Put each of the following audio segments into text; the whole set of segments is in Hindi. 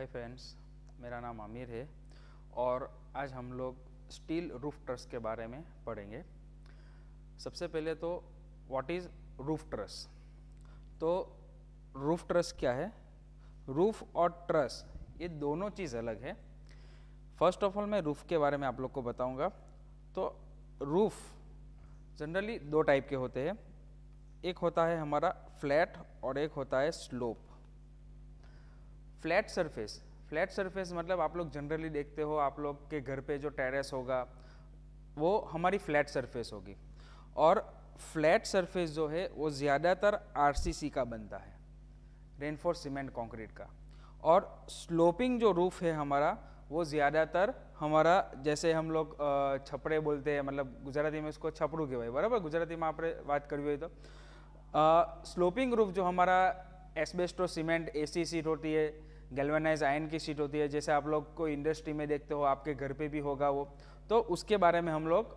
हाय फ्रेंड्स मेरा नाम आमिर है और आज हम लोग स्टील रूफ ट्रस के बारे में पढ़ेंगे सबसे पहले तो व्हाट इज़ रूफ ट्रस तो रूफ ट्रस क्या है रूफ और ट्रस ये दोनों चीज़ अलग है फर्स्ट ऑफ ऑल मैं रूफ के बारे में आप लोग को बताऊंगा तो रूफ जनरली दो टाइप के होते हैं एक होता है हमारा फ्लैट और एक होता है slope flat surface flat surface मतलब आप लोग जनरली देखते हो आप लोग के घर पे जो टेरेस होगा वो हमारी फ्लैट सरफेस होगी और फ्लैट सरफेस जो है वो ज़्यादातर आरसीसी का बनता है रेनफोर सीमेंट कंक्रीट का और स्लोपिंग जो रूफ़ है हमारा वो ज़्यादातर हमारा जैसे हम लोग छपड़े बोलते हैं मतलब गुजराती में उसको छपड़ू बराबर में आप बात करी हुई तो હોય स्लोपिंग रूफ जो हमारा एसबेस्टो सीमेंट સિમેન્ટ सी होती है गैल्वेनाइज आयन की शीट होती है जैसे आप लोग को इंडस्ट्री में देखते हो आपके घर पे भी होगा वो तो उसके बारे में हम लोग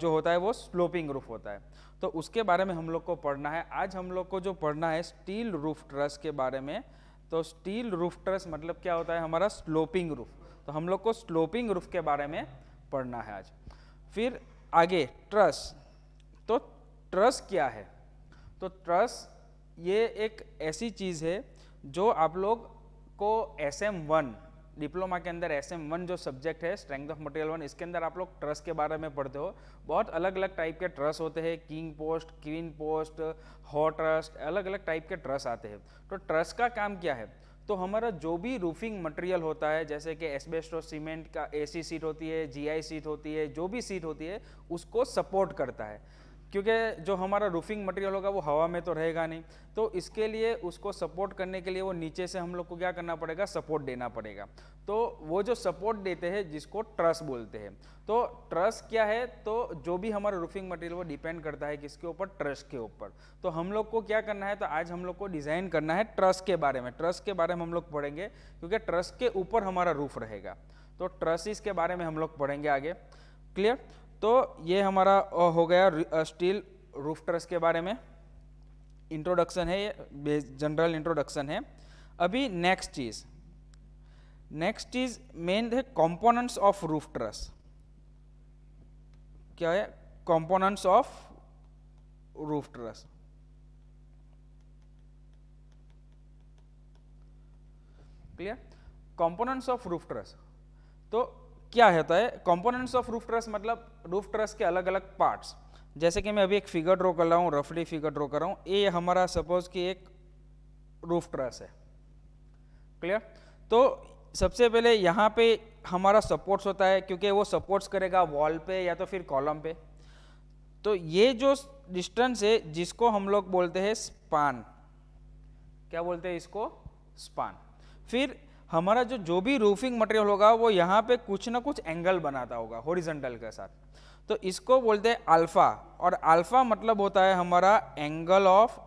जो होता है वो स्लोपिंग रूफ होता है तो उसके बारे में हम लोग को पढ़ना है आज हम लोग को जो पढ़ना है स्टील रूफ ट्रस के बारे में तो स्टील रूफ ट्रस मतलब क्या होता है हमारा स्लोपिंग रूफ तो हम लोग को स्लोपिंग रूफ के बारे में पढ़ना है आज फिर आगे ट्रस तो ट्रस क्या है तो ट्रस ये एक ऐसी चीज़ है जो आप लोग को एस एम वन डिप्लोमा के अंदर एस एम वन जो सब्जेक्ट है स्ट्रेंथ ऑफ मटेरियल वन इसके अंदर आप लोग ट्रस्ट के बारे में पढ़ते हो बहुत अलग अलग टाइप के ट्रस्ट होते हैं king post queen post Howe truss अलग अलग टाइप के ट्रस्ट आते हैं तो ट्रस्ट का काम क्या है तो हमारा जो भी रूफिंग मटेरियल होता है जैसे कि एसबेस्टो सीमेंट का एसी सीट होती है जीआई सीट होती है जो भी सीट होती है उसको सपोर्ट करता है क्योंकि जो हमारा रूफिंग मटेरियल होगा वो हवा में तो रहेगा नहीं तो इसके लिए उसको सपोर्ट करने के लिए वो नीचे से हम लोग को क्या करना पड़ेगा सपोर्ट देना पड़ेगा तो वो जो सपोर्ट देते हैं जिसको ट्रस बोलते हैं तो ट्रस क्या है तो जो भी हमारा रूफिंग मटेरियल वो डिपेंड करता है किसके ऊपर ट्रस के ऊपर तो हम लोग को क्या करना है तो आज हम लोग को डिज़ाइन करना है ट्रस के बारे में ट्रस के बारे में हम लोग पढ़ेंगे क्योंकि ट्रस के ऊपर हमारा रूफ रहेगा तो ट्रस के बारे में हम लोग पढ़ेंगे आगे क्लियर तो ये हमारा हो गया स्टील रूफ ट्रस के बारे में इंट्रोडक्शन है ये जनरल इंट्रोडक्शन है अभी नेक्स्ट चीज़ नेक्स्ट चीज़ मेन है कंपोनेंट्स ऑफ रूफ ट्रस क्या है components of roof truss clear components of roof truss तो क्या होता है components of roof truss roof रूफ ट्रस के अलग अलग पार्ट्स जैसे कि मैं अभी एक फिगर ड्रॉ कर रहा हूँ रफली फिगर ड्रॉ कर रहा हूँ ये हमारा सपोज कि एक रूफ ट्रस है क्लियर तो सबसे पहले यहाँ पे हमारा सपोर्ट्स होता है क्योंकि वो सपोर्ट्स करेगा वॉल पे या तो फिर कॉलम पे तो ये जो डिस्टेंस है जिसको हम लोग बोलते हैं स्पान क्या बोलते हैं इसको स्पान फिर हमारा जो जो भी रूफिंग मटेरियल होगा वो यहाँ पे कुछ ना कुछ एंगल बनाता होगा होरिजेंटल के साथ तो इसको बोलते हैं अल्फा और अल्फा मतलब होता है हमारा angle of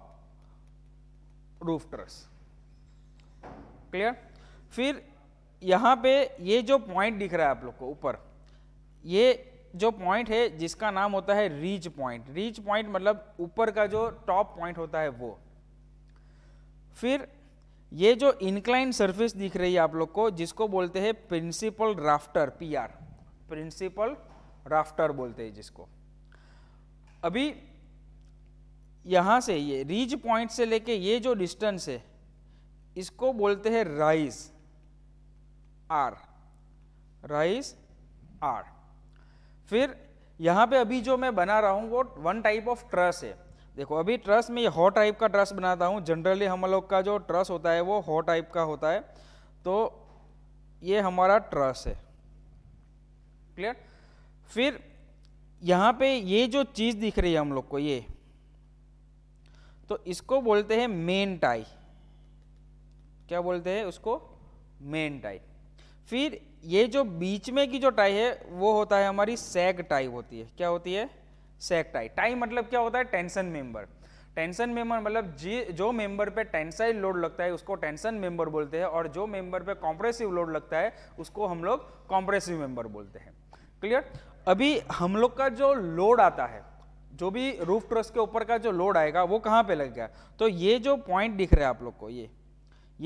roof truss clear फिर यहाँ पे ये जो पॉइंट दिख रहा है आप लोग को ऊपर ये जो पॉइंट है जिसका नाम होता है रीच पॉइंट रीच पॉइंट मतलब ऊपर का जो टॉप पॉइंट होता है वो फिर ये जो इंक्लाइन सरफेस दिख रही है आप लोग को जिसको बोलते हैं principal rafter PR principal rafter बोलते हैं जिसको अभी यहां से ये रीज पॉइंट से लेके ये जो डिस्टेंस है इसको बोलते हैं राइज आर राइज आर फिर यहां पे अभी जो मैं बना रहा हूं वो वन टाइप ऑफ ट्रस है देखो अभी ट्रस में ये हॉट टाइप का ट्रस बनाता हूँ जनरली हम लोग का जो ट्रस होता है वो हॉट टाइप का होता है तो ये हमारा ट्रस है क्लियर फिर यहाँ पे ये जो चीज़ दिख रही है हम लोग को ये तो इसको बोलते हैं मेन टाई क्या बोलते हैं उसको मेन टाई फिर ये जो बीच में की जो टाई है वो होता है हमारी सैग टाई होती है क्या होती है सेक्टाई टाई मतलब क्या होता है टेंशन मेंबर टेंशन मेंबर मतलब जी जो मेंबर पे टेंसाइल लोड लगता है उसको टेंशन मेंबर बोलते हैं और जो मेंबर पे कॉम्प्रेसिव लोड लगता है उसको हम लोग कॉम्प्रेसिव मेंबर बोलते हैं क्लियर अभी हम लोग का जो लोड आता है जो भी रूफ ट्रस के ऊपर का जो लोड आएगा वो कहाँ पे गया तो ये जो पॉइंट दिख रहा है आप लोग को ये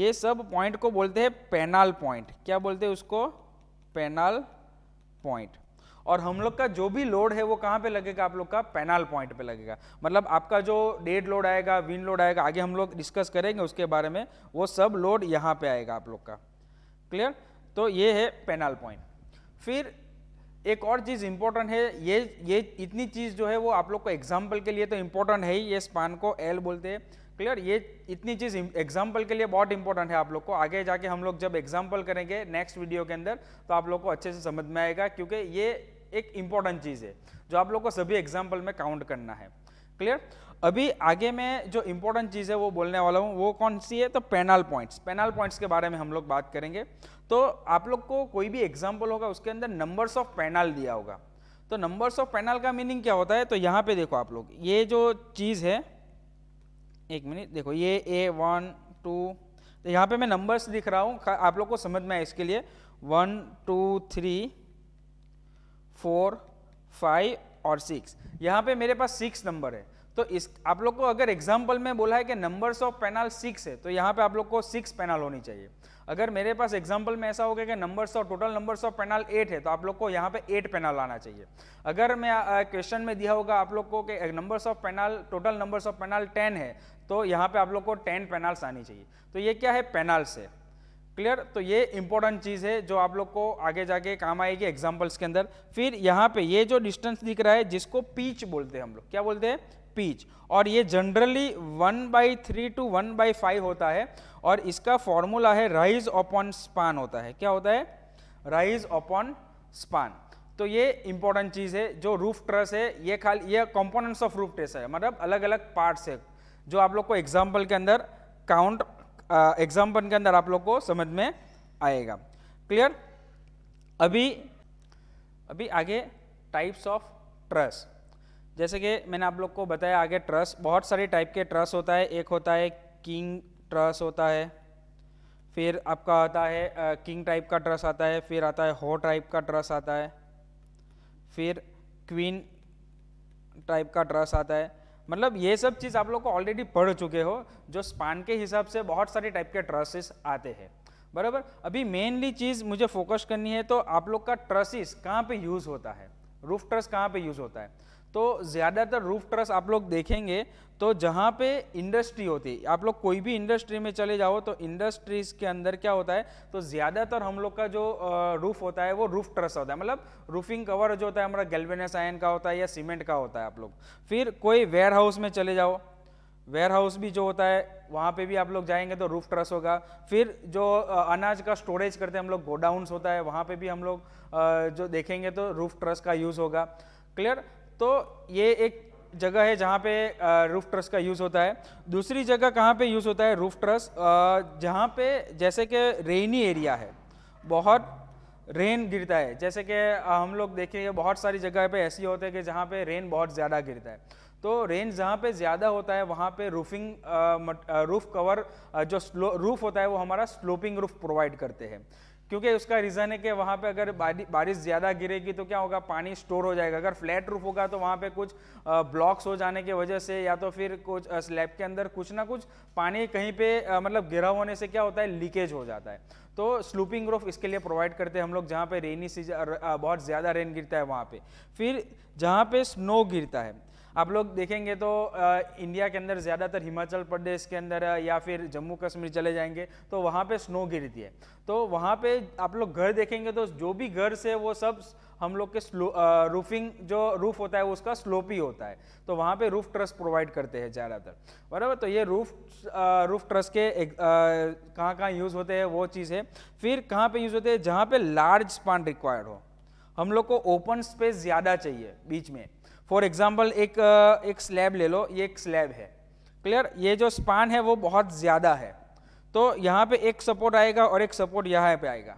ये सब पॉइंट को बोलते हैं पेनाल पॉइंट क्या बोलते हैं उसको पेनाल पॉइंट और हम लोग का जो भी लोड है वो कहाँ पे लगेगा आप लोग का पेनाल पॉइंट पे लगेगा मतलब आपका जो डेड लोड आएगा विन लोड आएगा आगे हम लोग डिस्कस करेंगे उसके बारे में वो सब लोड यहाँ पे आएगा आप लोग का क्लियर तो ये है पेनाल पॉइंट फिर एक और चीज़ इम्पोर्टेंट है ये ये इतनी चीज़ जो है वो आप लोग को एग्जाम्पल के लिए तो इम्पोर्टेंट है ही ये स्पान को एल बोलते हैं क्लियर ये इतनी चीज़ एग्जाम्पल के लिए बहुत इंपॉर्टेंट है आप लोग को आगे जाके हम लोग जब एग्जाम्पल करेंगे नेक्स्ट वीडियो के अंदर तो आप लोग को अच्छे से समझ में आएगा क्योंकि ये एक इंपॉर्टेंट चीज़ है जो आप लोग को सभी एग्जाम्पल में काउंट करना है क्लियर अभी आगे में जो इंपॉर्टेंट चीज़ है वो बोलने वाला हूँ वो कौन सी है तो पेनल पॉइंट्स पेनल पॉइंट्स के बारे में हम लोग बात करेंगे तो आप लोग को कोई भी एग्जाम्पल होगा उसके अंदर नंबर्स ऑफ पेनल दिया होगा तो नंबर्स ऑफ पेनल का मीनिंग क्या होता है तो यहाँ पे देखो आप लोग ये जो चीज़ है एक मिनट देखो ये ए वन टू तो यहाँ पे मैं नंबर्स दिख रहा हूँ आप लोग को समझ में आए इसके लिए one two three four five और सिक्स यहाँ पे मेरे पास सिक्स नंबर है तो इस आप लोग को अगर एग्जाम्पल में बोला है कि नंबर्स ऑफ पेनाल सिक्स है तो यहाँ पे आप लोग को सिक्स पेनाल होनी चाहिए अगर मेरे पास एग्जाम्पल में ऐसा हो गया कि numbers of total numbers of panel eight है तो आप लोग को यहाँ पे एट पेनाल आना चाहिए अगर मैं क्वेश्चन में दिया होगा आप लोग को कि numbers of panel total numbers of panel ten है तो यहाँ पे आप लोग को टेन पेनाल्स आनी चाहिए तो ये क्या है पेनाल्स है क्लियर तो ये इंपॉर्टेंट चीज़ है जो आप लोग को आगे जाके काम आएगी एग्जाम्पल्स के अंदर फिर यहाँ पे ये जो डिस्टेंस दिख रहा है जिसको पीच बोलते हैं हम लोग क्या बोलते हैं पीच और ये generally one by three to one by five होता है और इसका फॉर्मूला है राइज अपॉन स्पान होता है क्या होता है राइज अपॉन स्पान तो ये इंपॉर्टेंट चीज़ है जो रूफ ट्रस है ये खाली ये कॉम्पोनेंट्स ऑफ रूफ ट्रेस है मतलब अलग अलग पार्ट्स है जो आप लोग को एग्जाम्पल के अंदर काउंट एग्जाम्पल के अंदर आप लोग को समझ में आएगा क्लियर अभी अभी आगे टाइप्स ऑफ ट्रस्ट जैसे कि मैंने आप लोग को बताया आगे ट्रस्ट बहुत सारे टाइप के ट्रस्ट होता है एक होता है किंग ट्रस्ट होता है फिर आपका आता है किंग टाइप का ट्रस आता है फिर आता है हो टाइप का ट्रस आता है फिर क्वीन टाइप का ट्रस आता है मतलब ये सब चीज़ आप लोग को ऑलरेडी पढ़ चुके हो जो स्पान के हिसाब से बहुत सारे टाइप के ट्रसेस आते हैं बराबर अभी मेनली चीज़ मुझे फोकस करनी है तो आप लोग का ट्रसिस कहाँ पे यूज़ होता है रूफ ट्रस कहाँ पे यूज़ होता है तो ज़्यादातर रूफ ट्रस आप लोग देखेंगे तो जहाँ पे इंडस्ट्री होती है आप लोग कोई भी इंडस्ट्री में चले जाओ तो इंडस्ट्रीज के अंदर क्या होता है तो ज़्यादातर हम लोग का जो रूफ होता है वो रूफ ट्रस होता है मतलब रूफिंग कवर जो होता है हमारा गेलवेनस आयन का होता है या सीमेंट का होता है आप लोग फिर कोई वेयर हाउस में चले जाओ वेयर हाउस भी जो होता है वहाँ पे भी आप लोग जाएंगे तो रूफ ट्रस होगा फिर जो अनाज का स्टोरेज करते हैं हम लोग गोडाउन होता है वहाँ पे भी हम लोग जो देखेंगे तो रूफ ट्रस का यूज़ होगा क्लियर तो ये एक जगह है जहाँ पे रूफ ट्रस का यूज़ होता है दूसरी जगह कहाँ पे यूज़ होता है रूफ ट्रस जहाँ पे जैसे कि रेनी एरिया है बहुत रेन गिरता है जैसे कि हम लोग देखेंगे बहुत सारी जगह पे ऐसी होते हैं कि जहाँ पे रेन बहुत ज़्यादा गिरता है तो रेन जहाँ पे ज़्यादा होता है वहाँ पे रूफिंग रूफ़ कवर जो रूफ़ होता है वो हमारा स्लोपिंग रूफ़ प्रोवाइड करते हैं क्योंकि उसका रीज़न है कि वहाँ पे अगर बारिश ज़्यादा गिरेगी तो क्या होगा पानी स्टोर हो जाएगा अगर फ्लैट रूफ होगा तो वहाँ पे कुछ ब्लॉक्स हो जाने की वजह से या तो फिर कुछ स्लैब के अंदर कुछ ना कुछ पानी कहीं पे मतलब गिरा होने से क्या होता है लीकेज हो जाता है तो स्लूपिंग रूफ इसके लिए प्रोवाइड करते हैं हम लोग जहाँ पे रेनी सीजन बहुत ज़्यादा रेन गिरता है वहाँ पर फिर जहाँ पर स्नो गिरता है आप लोग देखेंगे तो आ, इंडिया के अंदर ज़्यादातर हिमाचल प्रदेश के अंदर या फिर जम्मू कश्मीर चले जाएंगे तो वहाँ पे स्नो गिरती है तो वहाँ पे आप लोग घर देखेंगे तो जो भी घर से वो सब हम लोग के स्लो रूफिंग जो रूफ होता है उसका स्लोप ही होता है तो वहाँ पे रूफ ट्रस प्रोवाइड करते हैं ज़्यादातर बराबर तो ये रूफ आ, रूफ ट्रस के कहाँ कहाँ यूज़ होते हैं वो चीज़ है फिर कहाँ पे यूज़ होते हैं जहाँ पे लार्ज स्पान रिक्वायर्ड हो हम लोग को ओपन स्पेस ज़्यादा चाहिए बीच में फॉर एग्जाम्पल एक एक स्लैब ले लो ये एक स्लैब है क्लियर ये जो स्पान है वो बहुत ज़्यादा है तो यहाँ पे एक सपोर्ट आएगा और एक सपोर्ट यहाँ पे आएगा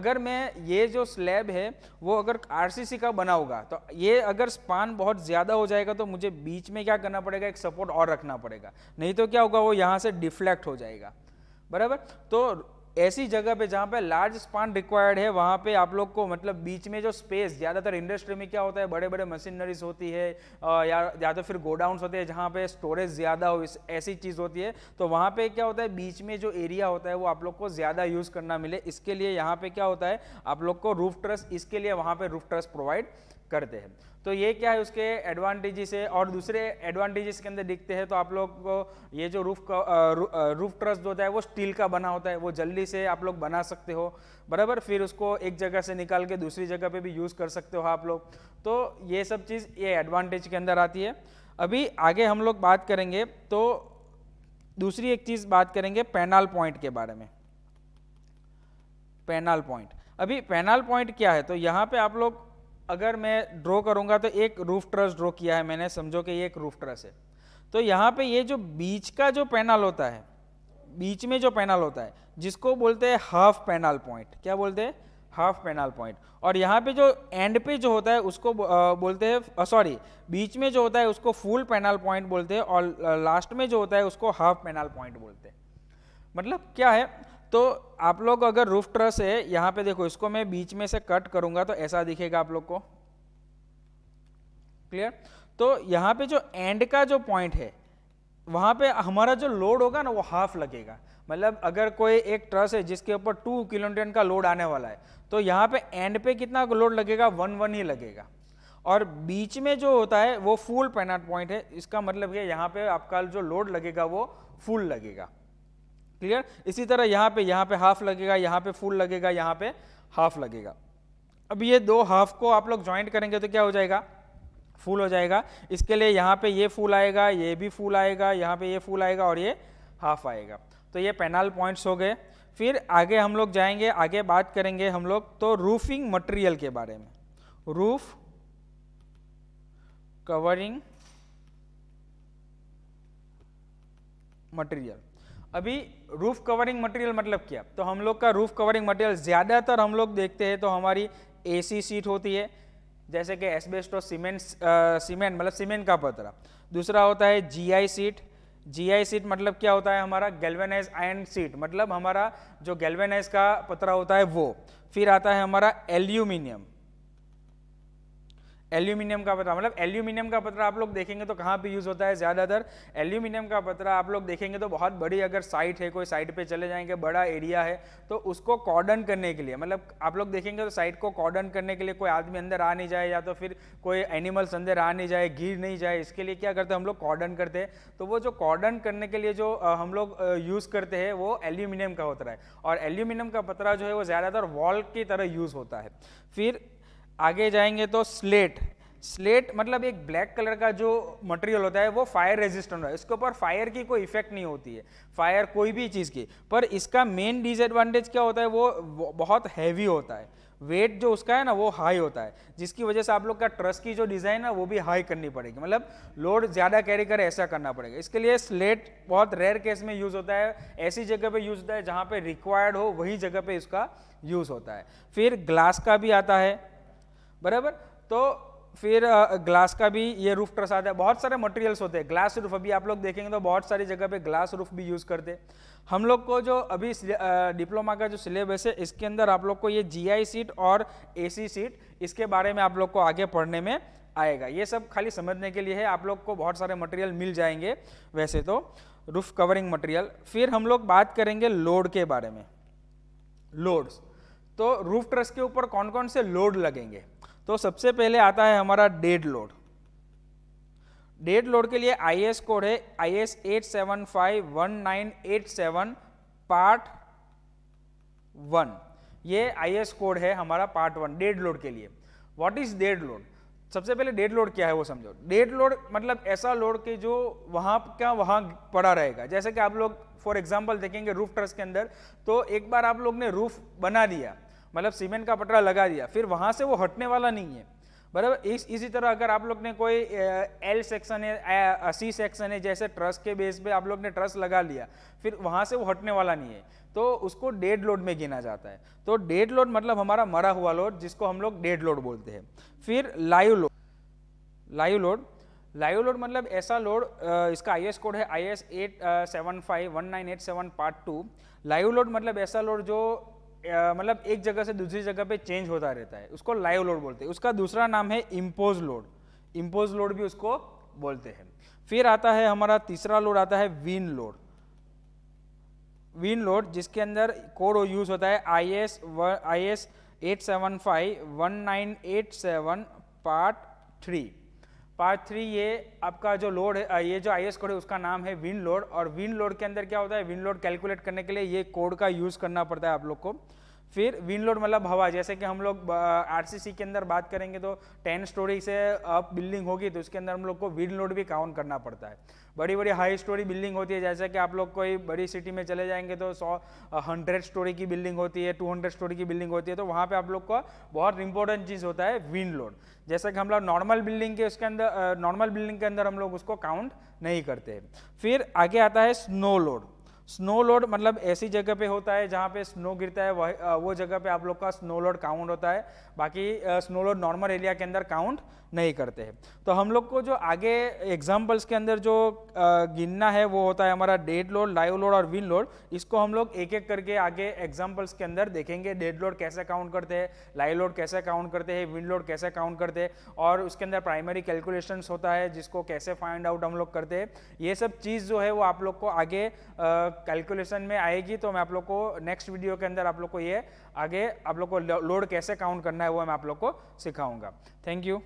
अगर मैं ये जो स्लैब है वो अगर आरसीसी का बना होगा तो ये अगर स्पान बहुत ज़्यादा हो जाएगा तो मुझे बीच में क्या करना पड़ेगा एक सपोर्ट और रखना पड़ेगा नहीं तो क्या होगा वो यहाँ से डिफ्लेक्ट हो जाएगा बराबर तो ऐसी जगह पे जहाँ पे लार्ज स्पान रिक्वायर्ड है वहाँ पे आप लोग को मतलब बीच में जो स्पेस ज़्यादातर इंडस्ट्री में क्या होता है बड़े बड़े मशीनरीज होती है या या तो फिर गोडाउंस होते हैं जहाँ पे स्टोरेज ज़्यादा हो ऐसी चीज़ होती है तो वहाँ पे क्या होता है बीच में जो एरिया होता है वो आप लोग को ज़्यादा यूज़ करना मिले इसके लिए यहाँ पे क्या होता है आप लोग को रूफ ट्रस इसके लिए वहाँ पर रूफ ट्रस प्रोवाइड करते हैं तो ये क्या है उसके एडवांटेजेस है और दूसरे एडवांटेजेस के अंदर दिखते हैं तो आप लोग को ये जो रूफ का रू, रूफ ट्रस होता है वो स्टील का बना होता है वो जल्दी से आप लोग बना सकते हो बराबर फिर उसको एक जगह से निकाल के दूसरी जगह पे भी यूज़ कर सकते हो आप लोग तो ये सब चीज़ ये एडवांटेज के अंदर आती है अभी आगे हम लोग बात करेंगे तो दूसरी एक चीज़ बात करेंगे पेनाल पॉइंट के बारे में पेनाल पॉइंट अभी पेनाल पॉइंट क्या है तो यहाँ पे आप लोग अगर मैं ड्रॉ करूंगा तो एक रूफ ट्रस ड्रॉ किया है मैंने समझो कि ये एक रूफ ट्रस है तो यहाँ पे ये जो बीच का जो पैनल होता है बीच में जो पैनल होता है जिसको बोलते हैं हाफ पैनल पॉइंट क्या बोलते हैं हाफ पैनल पॉइंट और यहाँ पे जो एंड पे जो होता है उसको बोलते हैं सॉरी बीच में जो होता है उसको फुल पैनल पॉइंट बोलते हैं और लास्ट में जो होता है उसको हाफ पैनल पॉइंट बोलते हैं मतलब क्या है तो आप लोग अगर रूफ ट्रस है यहाँ पे देखो इसको मैं बीच में से कट करूंगा तो ऐसा दिखेगा आप लोग को क्लियर तो यहाँ पे जो एंड का जो पॉइंट है वहां पे हमारा जो लोड होगा ना वो हाफ लगेगा मतलब अगर कोई एक ट्रस है जिसके ऊपर टू किलोमीटर का लोड आने वाला है तो यहाँ पे एंड पे कितना लोड लगेगा वन वन ही लगेगा और बीच में जो होता है वो फुल पेनाट पॉइंट है इसका मतलब यहां यहाँ पे आपका जो लोड लगेगा वो फुल लगेगा क्लियर इसी तरह यहाँ पे यहाँ पे हाफ लगेगा यहाँ पे फुल लगेगा यहाँ पे हाफ लगेगा अब ये दो हाफ को आप लोग ज्वाइंट करेंगे तो क्या हो जाएगा फुल हो जाएगा इसके लिए यहाँ पे ये फुल आएगा ये भी फुल आएगा यहाँ पे ये फुल आएगा और ये हाफ आएगा तो ये पेनाल पॉइंट्स हो गए फिर आगे हम लोग जाएंगे आगे बात करेंगे हम लोग तो रूफिंग मटेरियल के बारे में रूफ कवरिंग मटेरियल अभी रूफ कवरिंग मटेरियल मतलब क्या तो हम लोग का रूफ कवरिंग मटेरियल ज़्यादातर हम लोग देखते हैं तो हमारी एसी सीट होती है जैसे कि एसबेस्टो सीमेंट सीमेंट मतलब सीमेंट का पतरा दूसरा होता है जीआई सीट जीआई सीट मतलब क्या होता है हमारा गैल्वेनाइज आयन सीट मतलब हमारा जो गैल्वेनाइज का पतरा होता है वो फिर आता है हमारा एल्यूमिनियम एल्यूमिनियम का पतरा मतलब एल्यूमिनियम का पतरा आप लोग देखेंगे तो कहाँ पे यूज़ होता है ज़्यादातर एल्यूमिनियम का पतरा आप लोग देखेंगे तो बहुत बड़ी अगर साइट है कोई साइट पे चले जाएंगे बड़ा एरिया है तो उसको कॉर्डन करने के लिए मतलब आप लोग देखेंगे तो साइट को कॉर्डन करने के लिए कोई आदमी अंदर आ नहीं जाए या तो फिर कोई एनिमल्स अंदर आ नहीं जाए गिर नहीं जाए इसके लिए क्या करते हैं हम लोग कॉर्डन करते हैं तो वो जो कॉर्डन करने के लिए जो हम लोग यूज़ करते हैं वो एल्यूमिनियम का होता है और एल्यूमिनियम का पतरा जो है वो ज़्यादातर वॉल की तरह यूज़ होता है फिर आगे जाएंगे तो स्लेट स्लेट मतलब एक ब्लैक कलर का जो मटेरियल होता है वो फायर रेजिस्टेंट है इसके ऊपर फायर की कोई इफेक्ट नहीं होती है फायर कोई भी चीज़ की पर इसका मेन डिसएडवांटेज क्या होता है वो बहुत हैवी होता है वेट जो उसका है ना वो हाई होता है जिसकी वजह से आप लोग का ट्रस की जो डिज़ाइन है वो भी हाई करनी पड़ेगी मतलब लोड ज़्यादा कैरी करे ऐसा करना पड़ेगा इसके लिए स्लेट बहुत रेयर केस में यूज़ होता है ऐसी जगह पे यूज़ होता है जहाँ पे रिक्वायर्ड हो वही जगह पे इसका यूज़ होता है फिर ग्लास का भी आता है बराबर तो फिर ग्लास का भी ये रूफ ट्रस आता है बहुत सारे मटेरियल्स होते हैं ग्लास रूफ अभी आप लोग देखेंगे तो बहुत सारी जगह पे ग्लास रूफ भी यूज़ करते हैं हम लोग को जो अभी डिप्लोमा का जो सिलेबस है इसके अंदर आप लोग को ये जीआई सीट और एसी सीट इसके बारे में आप लोग को आगे पढ़ने में आएगा ये सब खाली समझने के लिए है आप लोग को बहुत सारे मटेरियल मिल जाएंगे वैसे तो रूफ कवरिंग मटेरियल फिर हम लोग बात करेंगे लोड के बारे में लोड्स तो रूफ ट्रस के ऊपर कौन कौन से लोड लगेंगे तो सबसे पहले आता है हमारा डेड लोड डेड लोड के लिए आई कोड है I S eight seven five one nine eight seven part one ये आई कोड है हमारा पार्ट वन डेड लोड के लिए व्हाट इज डेड लोड सबसे पहले डेड लोड क्या है वो समझो डेड लोड मतलब ऐसा लोड के जो वहां क्या वहां पड़ा रहेगा जैसे कि आप लोग फॉर एग्जाम्पल देखेंगे रूफ ट्रस्ट के अंदर तो एक बार आप लोग ने रूफ बना दिया मतलब सीमेंट का पटरा लगा दिया फिर वहाँ से वो हटने वाला नहीं है बराबर इस इसी तरह अगर आप लोग ने कोई एल सेक्शन है सी सेक्शन है जैसे ट्रस के बेस पे आप लोग ने ट्रस लगा लिया फिर वहाँ से वो हटने वाला नहीं है तो उसको डेड लोड में गिना जाता है तो डेड लोड मतलब हमारा मरा हुआ लोड जिसको हम लोग डेड लोड बोलते हैं फिर live load live load live load मतलब ऐसा लोड इसका आई कोड है I S eight seven five one nine eight seven part two live load मतलब ऐसा लोड जो मतलब एक जगह से दूसरी जगह पे चेंज होता रहता है उसको लाइव लोड बोलते हैं उसका दूसरा नाम है इम्पोज लोड इम्पोज लोड भी उसको बोलते हैं फिर आता है हमारा तीसरा लोड आता है विन लोड विन लोड जिसके अंदर कोड यूज होता है I S I S eight seven five one nine eight seven part three part three ये आपका जो लोड है ये जो आई एस कोड है उसका नाम है विन लोड और विन लोड के अंदर क्या होता है विन लोड कैलकुलेट करने के लिए ये कोड का यूज़ करना पड़ता है आप लोग को फिर विंड लोड मतलब हवा जैसे कि हम लोग आरसीसी के अंदर बात करेंगे तो टेन स्टोरी से अप बिल्डिंग होगी तो उसके अंदर हम लोग को विंड लोड भी काउंट करना पड़ता है बड़ी बड़ी हाई स्टोरी बिल्डिंग होती है जैसे कि आप लोग कोई बड़ी सिटी में चले जाएंगे तो सौ हंड्रेड स्टोरी की बिल्डिंग होती है टू हंड्रेड स्टोरी की बिल्डिंग होती है तो वहाँ पर आप लोग को बहुत इंपॉर्टेंट चीज़ होता है विंड लोड जैसे कि हम लोग नॉर्मल बिल्डिंग के उसके अंदर नॉर्मल बिल्डिंग के अंदर हम लोग उसको काउंट नहीं करते फिर आगे आता है स्नो लोड स्नो लोड मतलब ऐसी जगह पे होता है जहाँ पे स्नो गिरता है वह वो जगह पे आप लोग का स्नो लोड काउंट होता है बाकी स्नो लोड नॉर्मल एरिया के अंदर काउंट नहीं करते हैं तो हम लोग को जो आगे एग्जाम्पल्स के अंदर जो गिनना है वो होता है हमारा डेड लोड लाइव लोड और विन लोड इसको हम लोग एक एक करके आगे एग्जाम्पल्स के अंदर देखेंगे डेड लोड कैसे काउंट करते हैं लाइव लोड कैसे काउंट करते हैं विन लोड कैसे काउंट करते हैं और उसके अंदर प्राइमरी कैलकुलेशन होता है जिसको कैसे फाइंड आउट हम लोग करते हैं ये सब चीज़ जो है वो आप लोग को आगे कैलकुलेशन में आएगी तो मैं आप लोग को नेक्स्ट वीडियो के अंदर आप लोग को ये आगे आप लोग को लोड कैसे काउंट करना है वो मैं आप लोग को सिखाऊंगा थैंक यू